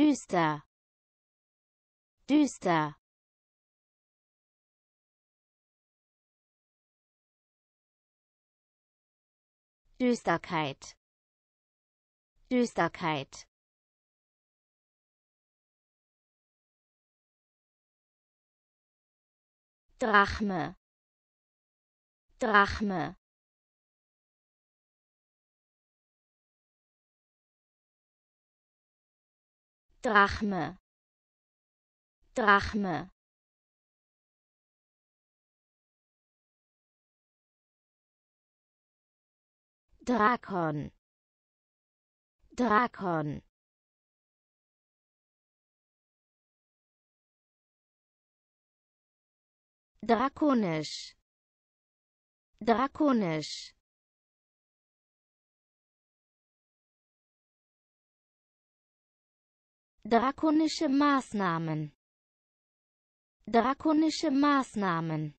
düster düster Düsterkeit Düsterkeit Drachme Drachme Drachme Drachme Drakon Drakon Drakonisch Drakonisch Drakonische Maßnahmen. Drakonische Maßnahmen.